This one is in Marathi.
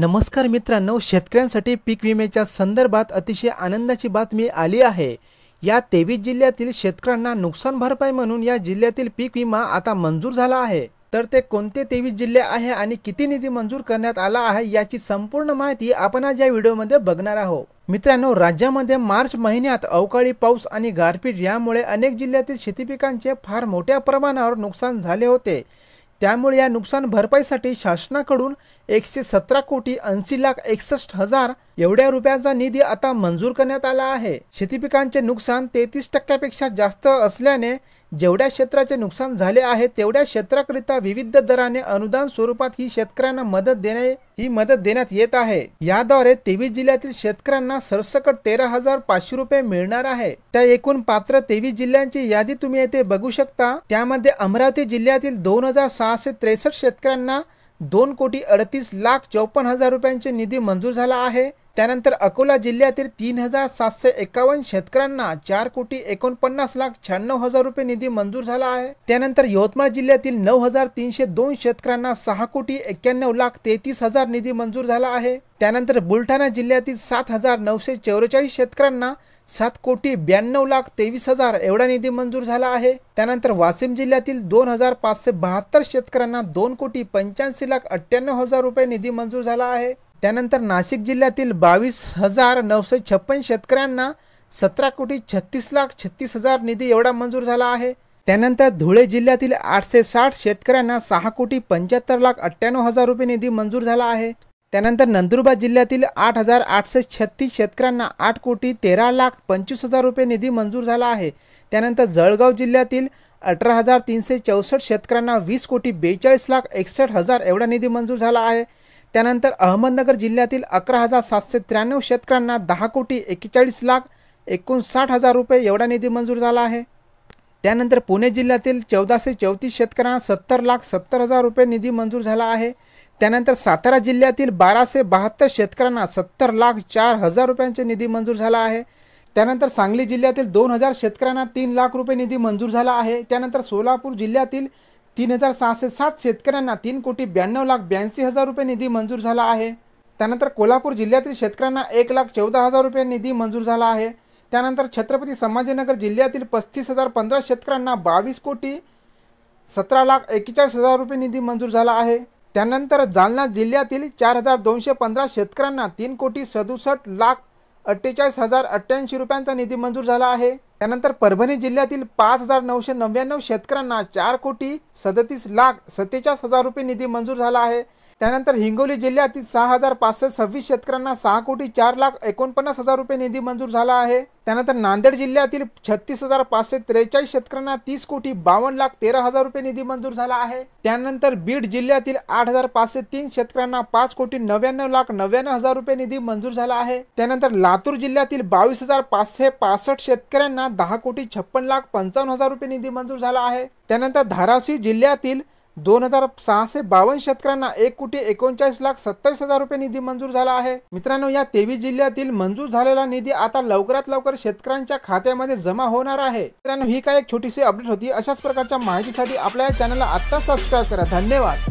नमस्कार मित्रांनो शेतकऱ्यांसाठी पीक विम्याच्या संदर्भात अतिशय आनंदाची बातमी आली आहे या तेवीस जिल्ह्यातील शेतकऱ्यांना नुकसान भरपाई म्हणून या जिल्ह्यातील पीक विमा आता मंजूर झाला आहे तर ते कोणते तेवीस जिल्हे आहे आणि किती निधी मंजूर करण्यात आला आहे याची संपूर्ण माहिती आपण आज या व्हिडिओमध्ये बघणार आहोत मित्रांनो राज्यामध्ये मार्च महिन्यात अवकाळी पाऊस आणि गारपीट यामुळे अनेक जिल्ह्यातील शेती पिकांचे फार मोठ्या प्रमाणावर नुकसान झाले होते त्यामुळे या नुकसान भरपाईसाठी शासनाकडून एकशे सतरा कोटी ऐंशी लाख एकसष्ट हजार एवढ्या रुपयांचा निधी आता मंजूर करण्यात आला आहे शेती पिकांचे नुकसान तेहतीस टक्क्यापेक्षा जास्त असल्याने जेवढ्या क्षेत्राचे नुकसान झाले आहे तेवढ्या क्षेत्राकरिता विविध दराने अनुदान स्वरूपात ही शेतकऱ्यांना मदत देणे ही मदत देण्यात येत आहे याद्वारे तेवीस जिल्ह्यातील शेतकऱ्यांना सरसकट तेरा हजार पाचशे रुपये मिळणार आहे त्या एकूण पात्र तेवीस जिल्ह्यांची यादी तुम्ही येथे बघू शकता त्यामध्ये अमरावती जिल्ह्यातील दोन हजार सहाशे त्रेसष्ट शेतकऱ्यांना दोन कोटी अडतीस लाख चौपन्न हजार रुपयांचे निधी मंजूर झाला आहे त्यानंतर अकोला जिल्ह्यातील तीन हजार सातशे एकावन्न शेतकऱ्यांना चार कोटी एकोणपन्नास लाख शहाण्णव हजार रुपये निधी मंजूर झाला आहे त्यानंतर यवतमाळ जिल्ह्यातील नऊ हजार तीनशे दोन शेतकऱ्यांना सहा कोटी एक्क्याण्णव लाख तेहतीस हजार निधी मंजूर झाला आहे त्यानंतर बुलढाणा जिल्ह्यातील सात हजार नऊशे चौवेचाळीस शेतकऱ्यांना सात कोटी ब्याण्णव लाख तेवीस हजार एवढा निधी मंजूर झाला आहे त्यानंतर वाशिम जिल्ह्यातील दोन हजार पाचशे बहात्तर शेतकऱ्यांना दोन कोटी पंच्याऐंशी लाख अठ्ठ्याण्णव हजार रुपये निधी मंजूर झाला आहे त्यानंतर नाशिक जिल्ह्यातील बावीस हजार नऊशे छप्पन शेतकऱ्यांना सतरा कोटी छत्तीस लाख छत्तीस हजार निधी एवढा मंजूर झाला आहे त्यानंतर धुळे जिल्ह्यातील आठशे साठ शेतकऱ्यांना सहा कोटी पंच्याहत्तर लाख अठ्ठ्याण्णव हजार रुपये निधी मंजूर झाला आहे त्यानंतर नंदुरबार जिल्ह्यातील आठ हजार आठशे छत्तीस शेतकऱ्यांना आठ कोटी तेरा लाख पंचवीस हजार रुपये निधी मंजूर झाला आहे त्यानंतर जळगाव जिल्ह्यातील अठरा हजार तीनशे चौसष्ट शेतकऱ्यांना वीस कोटी बेचाळीस लाख एकसष्ट हजार एवढा निधी मंजूर झाला आहे त्यानंतर अहमदनगर जिल्ह्यातील अकरा हजार सातशे त्र्याण्णव शेतकऱ्यांना दहा कोटी एक्केचाळीस लाख एकोणसाठ हजार रुपये एवढा निधी मंजूर झाला आहे त्यानंतर पुणे जिल्ह्यातील चौदाशे चौतीस शेतकऱ्यांना सत्तर लाख सत्तर हजार रुपये निधी मंजूर झाला आहे त्यानंतर सातारा जिल्ह्यातील बाराशे बहात्तर शेतकऱ्यांना सत्तर लाख चार हजार रुपयांचे निधी मंजूर झाला आहे त्यानंतर सांगली जिल्ह्यातील दोन हजार शेतकऱ्यांना तीन लाख रुपये निधी मंजूर झाला आहे त्यानंतर सोलापूर जिल्ह्यातील तीन हजार सहाशे सात शेतकऱ्यांना तीन कोटी ब्याण्णव लाख ब्याऐंशी हजार रुपये निधी मंजूर झाला आहे त्यानंतर कोल्हापूर जिल्ह्यातील शेतकऱ्यांना एक लाख चौदा हजार रुपये निधी मंजूर झाला आहे त्यानंतर छत्रपती संभाजीनगर जिल्ह्यातील पस्तीस हजार पंधरा शेतकऱ्यांना बावीस कोटी सतरा लाख एक्केचाळीस हजार रुपये निधी मंजूर झाला आहे त्यानंतर जालना जिल्ह्यातील चार हजार दोनशे पंधरा शेतकऱ्यांना तीन कोटी सदुसष्ट लाख अठ्ठेचाळीस हजार अठ्ठ्याऐंशी रुपयांचा निधी मंजूर झाला आहे त्यानंतर परभणी जिल्ह्यातील पाच हजार नऊशे नव्याण्णव शेतकऱ्यांना चार कोटी सदतीस लाख सत्तेचाळीस हजार रुपये निधी मंजूर झाला आहे त्यानंतर हिंगोली जिल्ह्यातील सहा हजार पाचशे सव्वीस शेतकऱ्यांना सहा कोटी चार लाख एकोणपन्नास हजार रुपये निधी मंजूर झाला आहे त्यानंतर नांदेड जिल्ह्यातील छत्तीस हजार पाचशे त्रेचाळीस शेतकऱ्यांना तीस कोटी बावन्न लाख तेरा हजार रुपये निधी मंजूर झाला आहे त्यानंतर बीड जिल्ह्यातील आठ हजार पाचशे तीन शेतकऱ्यांना पाच कोटी नव्याण्णव लाख नव्याण्णव हजार रुपये निधी मंजूर झाला आहे त्यानंतर लातूर जिल्ह्यातील बावीस हजार पाचशे पासष्ट शेतकऱ्यांना दहा कोटी छप्पन लाख पंचावन्न हजार रुपये निधी मंजूर झाला आहे त्यानंतर धाराशिव जिल्ह्यातील दोन हजार सहाशे बावन्न शेतकऱ्यांना एक कोटी एकोणचाळीस लाख सत्तावीस हजार रुपये निधी मंजूर झाला आहे मित्रांनो या तेवीस जिल्ह्यातील मंजूर झालेला निधी आता लवकरात लवकर शेतकऱ्यांच्या खात्यामध्ये जमा होणार आहे मित्रांनो ही काय एक छोटीशी अपडेट होती अशाच प्रकारच्या माहितीसाठी आपल्या या चॅनलला आत्ता सबस्क्राईब करा धन्यवाद